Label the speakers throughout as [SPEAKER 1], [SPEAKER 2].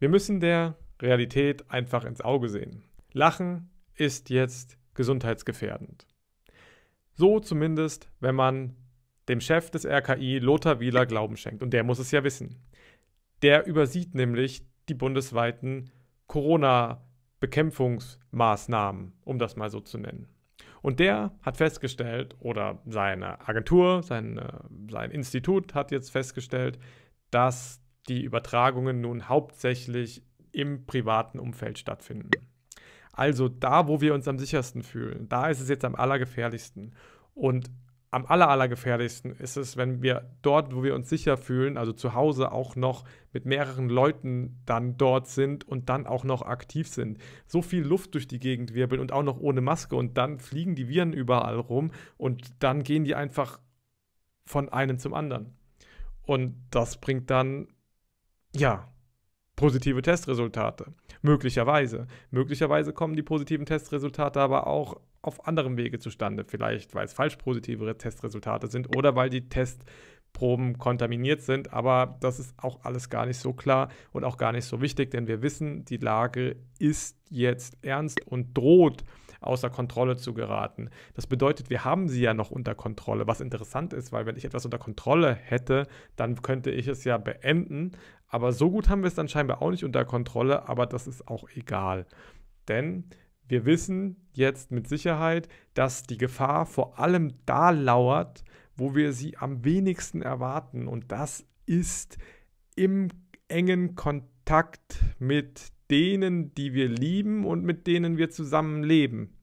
[SPEAKER 1] Wir müssen der Realität einfach ins Auge sehen. Lachen ist jetzt gesundheitsgefährdend. So zumindest, wenn man dem Chef des RKI Lothar Wieler Glauben schenkt. Und der muss es ja wissen. Der übersieht nämlich die bundesweiten Corona-Bekämpfungsmaßnahmen, um das mal so zu nennen. Und der hat festgestellt, oder seine Agentur, sein, sein Institut hat jetzt festgestellt, dass die Übertragungen nun hauptsächlich im privaten Umfeld stattfinden. Also da, wo wir uns am sichersten fühlen, da ist es jetzt am allergefährlichsten. Und am aller, allergefährlichsten ist es, wenn wir dort, wo wir uns sicher fühlen, also zu Hause auch noch mit mehreren Leuten dann dort sind und dann auch noch aktiv sind. So viel Luft durch die Gegend wirbeln und auch noch ohne Maske und dann fliegen die Viren überall rum und dann gehen die einfach von einem zum anderen. Und das bringt dann ja, positive Testresultate. Möglicherweise. Möglicherweise kommen die positiven Testresultate aber auch auf anderem Wege zustande. Vielleicht, weil es falsch positive Testresultate sind oder weil die Testproben kontaminiert sind. Aber das ist auch alles gar nicht so klar und auch gar nicht so wichtig, denn wir wissen, die Lage ist jetzt ernst und droht außer Kontrolle zu geraten. Das bedeutet, wir haben sie ja noch unter Kontrolle, was interessant ist, weil wenn ich etwas unter Kontrolle hätte, dann könnte ich es ja beenden. Aber so gut haben wir es dann scheinbar auch nicht unter Kontrolle, aber das ist auch egal. Denn wir wissen jetzt mit Sicherheit, dass die Gefahr vor allem da lauert, wo wir sie am wenigsten erwarten. Und das ist im engen Kontakt Kontakt mit denen, die wir lieben und mit denen wir zusammenleben.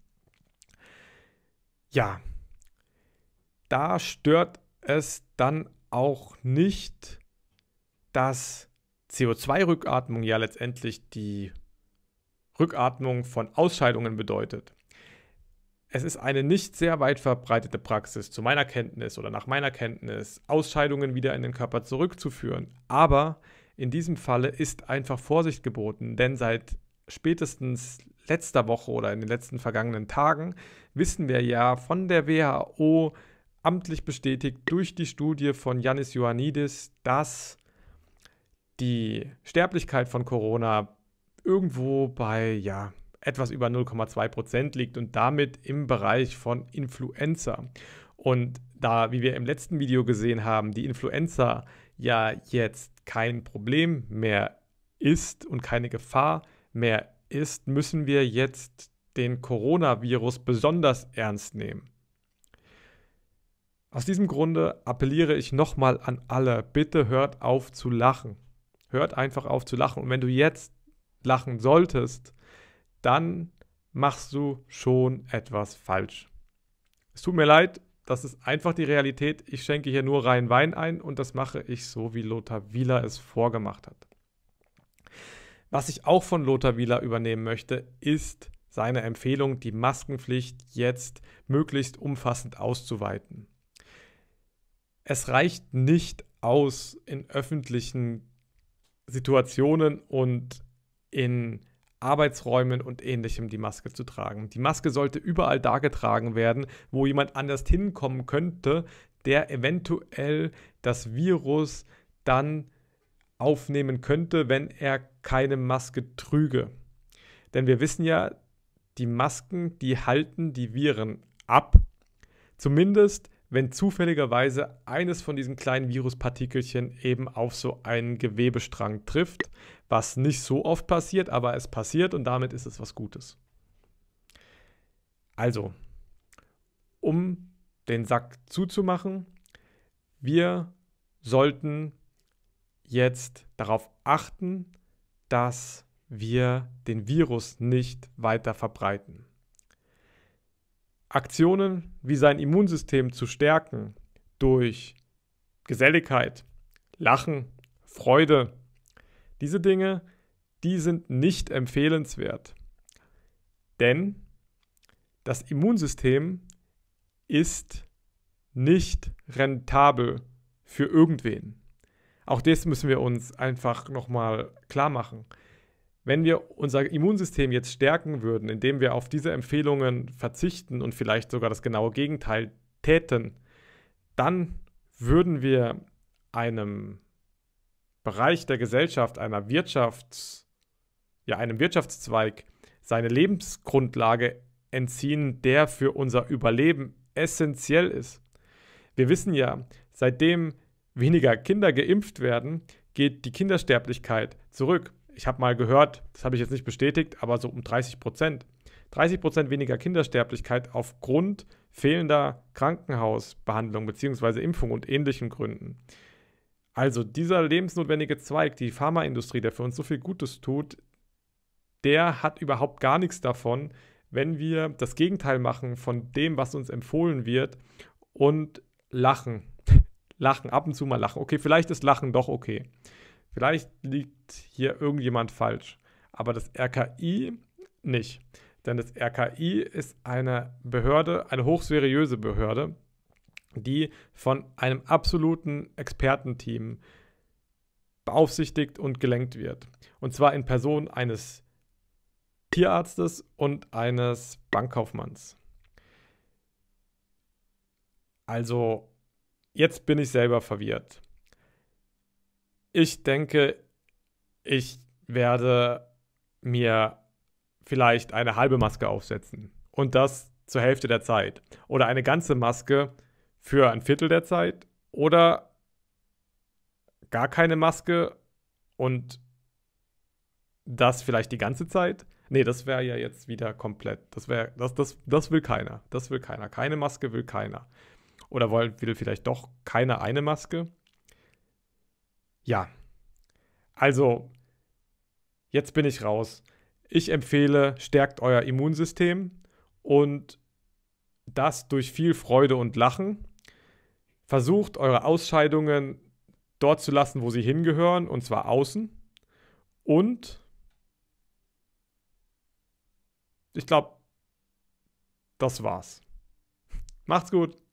[SPEAKER 1] Ja, da stört es dann auch nicht, dass CO2-Rückatmung ja letztendlich die Rückatmung von Ausscheidungen bedeutet. Es ist eine nicht sehr weit verbreitete Praxis, zu meiner Kenntnis oder nach meiner Kenntnis, Ausscheidungen wieder in den Körper zurückzuführen. Aber in diesem Falle ist einfach Vorsicht geboten, denn seit spätestens letzter Woche oder in den letzten vergangenen Tagen wissen wir ja von der WHO amtlich bestätigt durch die Studie von Yannis Ioannidis, dass die Sterblichkeit von Corona irgendwo bei ja etwas über 0,2 Prozent liegt und damit im Bereich von Influenza. Und da, wie wir im letzten Video gesehen haben, die Influenza ja jetzt kein Problem mehr ist und keine Gefahr mehr ist, müssen wir jetzt den Coronavirus besonders ernst nehmen. Aus diesem Grunde appelliere ich nochmal an alle, bitte hört auf zu lachen. Hört einfach auf zu lachen. Und wenn du jetzt lachen solltest, dann machst du schon etwas falsch. Es tut mir leid, das ist einfach die Realität. Ich schenke hier nur rein Wein ein und das mache ich so, wie Lothar Wieler es vorgemacht hat. Was ich auch von Lothar Wieler übernehmen möchte, ist seine Empfehlung, die Maskenpflicht jetzt möglichst umfassend auszuweiten. Es reicht nicht aus, in öffentlichen Situationen und in Arbeitsräumen und ähnlichem die Maske zu tragen. Die Maske sollte überall da getragen werden, wo jemand anders hinkommen könnte, der eventuell das Virus dann aufnehmen könnte, wenn er keine Maske trüge. Denn wir wissen ja, die Masken, die halten die Viren ab. Zumindest, wenn zufälligerweise eines von diesen kleinen Viruspartikelchen eben auf so einen Gewebestrang trifft was nicht so oft passiert, aber es passiert und damit ist es was Gutes. Also, um den Sack zuzumachen, wir sollten jetzt darauf achten, dass wir den Virus nicht weiter verbreiten. Aktionen wie sein Immunsystem zu stärken durch Geselligkeit, Lachen, Freude, diese Dinge, die sind nicht empfehlenswert. Denn das Immunsystem ist nicht rentabel für irgendwen. Auch das müssen wir uns einfach nochmal klar machen. Wenn wir unser Immunsystem jetzt stärken würden, indem wir auf diese Empfehlungen verzichten und vielleicht sogar das genaue Gegenteil täten, dann würden wir einem Bereich der Gesellschaft, einer Wirtschafts, ja, einem Wirtschaftszweig seine Lebensgrundlage entziehen, der für unser Überleben essentiell ist. Wir wissen ja, seitdem weniger Kinder geimpft werden, geht die Kindersterblichkeit zurück. Ich habe mal gehört, das habe ich jetzt nicht bestätigt, aber so um 30 Prozent. 30 Prozent weniger Kindersterblichkeit aufgrund fehlender Krankenhausbehandlung bzw. Impfung und ähnlichen Gründen. Also dieser lebensnotwendige Zweig, die Pharmaindustrie, der für uns so viel Gutes tut, der hat überhaupt gar nichts davon, wenn wir das Gegenteil machen von dem, was uns empfohlen wird und lachen. Lachen, ab und zu mal lachen. Okay, vielleicht ist Lachen doch okay. Vielleicht liegt hier irgendjemand falsch, aber das RKI nicht. Denn das RKI ist eine Behörde, eine hochseriöse Behörde, die von einem absoluten Expertenteam beaufsichtigt und gelenkt wird. Und zwar in Person eines Tierarztes und eines Bankkaufmanns. Also, jetzt bin ich selber verwirrt. Ich denke, ich werde mir vielleicht eine halbe Maske aufsetzen. Und das zur Hälfte der Zeit. Oder eine ganze Maske für ein Viertel der Zeit oder gar keine Maske und das vielleicht die ganze Zeit. Nee, das wäre ja jetzt wieder komplett. Das, wär, das, das, das will keiner. Das will keiner. Keine Maske will keiner. Oder wollen, will vielleicht doch keiner eine Maske? Ja. Also, jetzt bin ich raus. Ich empfehle, stärkt euer Immunsystem und das durch viel Freude und Lachen versucht, eure Ausscheidungen dort zu lassen, wo sie hingehören, und zwar außen. Und ich glaube, das war's. Macht's gut.